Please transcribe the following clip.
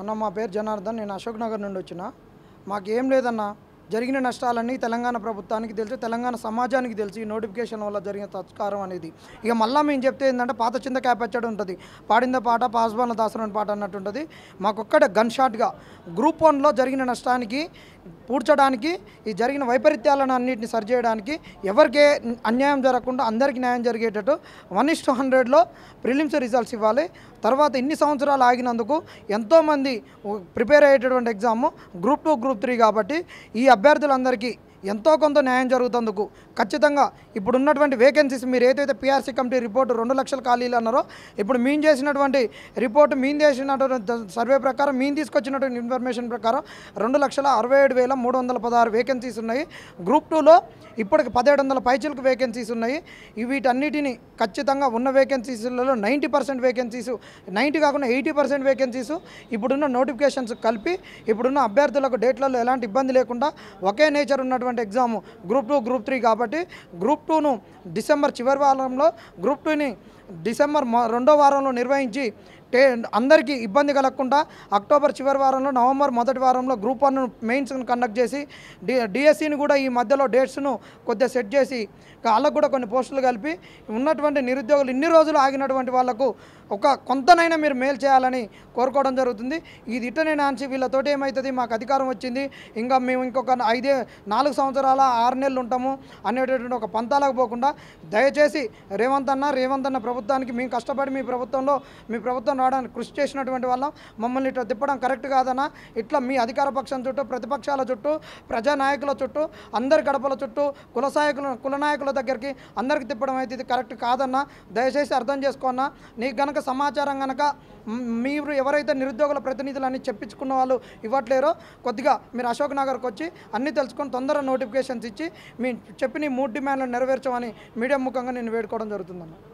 అన్న మా పేరు జనార్దన్ నేను అశోక్ నగర్ నుండి వచ్చిన మాకేం లేదన్న జరిగిన నష్టాలన్నీ తెలంగాణ ప్రభుత్వానికి తెలుసు తెలంగాణ సమాజానికి తెలుసు ఈ నోటిఫికేషన్ వల్ల జరిగిన తత్కారం అనేది ఇక మళ్ళీ మేము చెప్తే ఏంటంటే పాత చింత క్యాప్ ఉంటుంది పాడింద పాట పాస్బాన దాసరం పాట అన్నట్టు ఉంటుంది మాకొక్కడే గన్ షాట్గా గ్రూప్ వన్లో జరిగిన నష్టానికి పూడ్చడానికి ఈ జరిగిన వైపరీత్యాలను అన్నింటిని సరిచేయడానికి ఎవరికే అన్యాయం జరగకుండా అందరికీ న్యాయం జరిగేటట్టు వన్ ఇస్ టూ హండ్రెడ్లో ప్రిలిమ్స్ రిజల్ట్స్ ఇవ్వాలి తర్వాత ఇన్ని సంవత్సరాలు ఆగినందుకు ఎంతోమంది ప్రిపేర్ అయ్యేటటువంటి exam group two group three కాబట్టి ఈ అభ్యర్థులందరికీ ఎంతో కొంత న్యాయం జరుగుతుందుకు ఖచ్చితంగా ఇప్పుడున్నటువంటి వేకెన్సీస్ మీరు ఏదైతే పిఆర్సీ కమిటీ రిపోర్టు రెండు లక్షల ఖాళీలు అన్నారో ఇప్పుడు మేము చేసినటువంటి రిపోర్ట్ మీన్ చేసినటువంటి సర్వే ప్రకారం మీన్ తీసుకొచ్చినటువంటి ఇన్ఫర్మేషన్ ప్రకారం రెండు లక్షల అరవై ఏడు వేల మూడు వందల పదహారు వేకెన్సీస్ ఉన్నాయి గ్రూప్ టూలో ఇప్పటికి పదిహేడు వందల పైచులకు వేకెన్సీస్ ఉన్నాయి వీటన్నిటిని ఖచ్చితంగా ఉన్న వేకెన్సీస్లలో నైంటీ పర్సెంట్ వేకెన్సీస్ నైంటీ కాకుండా ఎయిటీ పర్సెంట్ వేకెన్సీస్ ఇప్పుడున్న నోటిఫికేషన్స్ కలిపి ఇప్పుడున్న అభ్యర్థులకు డేట్లలో ఎలాంటి ఇబ్బంది లేకుండా ఒకే నేచర్ ఉన్నటువంటి government exam group two group three కాబట్టి గ్రూప్ టూను డిసెంబర్ చివరి వారంలో గ్రూప్ టూని డిసెంబర్ రెండో వారంలో నిర్వహించి టే అందరికీ ఇబ్బంది కలగకుండా అక్టోబర్ చివరి వారంలో నవంబర్ మొదటి వారంలో గ్రూప్ వన్ మెయిన్స్ను కండక్ట్ చేసి డి డిఎస్సిని కూడా ఈ మధ్యలో డేట్స్ను కొద్దిగా సెట్ చేసి వాళ్ళకు కూడా కొన్ని పోస్టులు కలిపి ఉన్నటువంటి నిరుద్యోగులు ఇన్ని రోజులు ఆగినటువంటి వాళ్లకు ఒక కొంతనైనా మీరు మేలు చేయాలని కోరుకోవడం జరుగుతుంది ఇది ఇట్టనే నాన్సి వీళ్ళతోటి ఏమవుతుంది మాకు అధికారం వచ్చింది ఇంకా మేము ఇంకొక ఐదే నాలుగు సంవత్సరాల ఆరు నెలలు ఉంటాము అనేటటువంటి ఒక పంతాలకు పోకుండా దయచేసి రేవంత్ అన్న రేవంత్ అన్న ప్రభుత్వానికి మేము కష్టపడి మీ ప్రభుత్వంలో మీ ప్రభుత్వం రావడానికి కృషి చేసినటువంటి వాళ్ళం మమ్మల్ని ఇట్లా తిప్పడం కరెక్ట్ కాదన్నా ఇట్లా మీ అధికార పక్షం చుట్టూ ప్రతిపక్షాల చుట్టూ ప్రజానాయకుల చుట్టూ అందరి గడపల చుట్టూ కులసాయకుల కులనాయకుల దగ్గరికి అందరికి తిప్పడం అయితే ఇది కరెక్ట్ కాదన్నా దయచేసి అర్థం చేసుకోన్న నీకు గనక సమాచారం గనక మీరు ఎవరైతే నిరుద్యోగుల ప్రతినిధులు అని చెప్పించుకున్న వాళ్ళు ఇవ్వట్లేరో కొద్దిగా మీరు అశోక్ నగర్కి వచ్చి అన్నీ తెలుసుకొని తొందర నోటిఫికేషన్స్ ఇచ్చి మీ చెప్పిన మూడు డిమాండ్లను నెరవేర్చమని మీడియా ముఖంగా నేను వేడుకోవడం జరుగుతుందన్న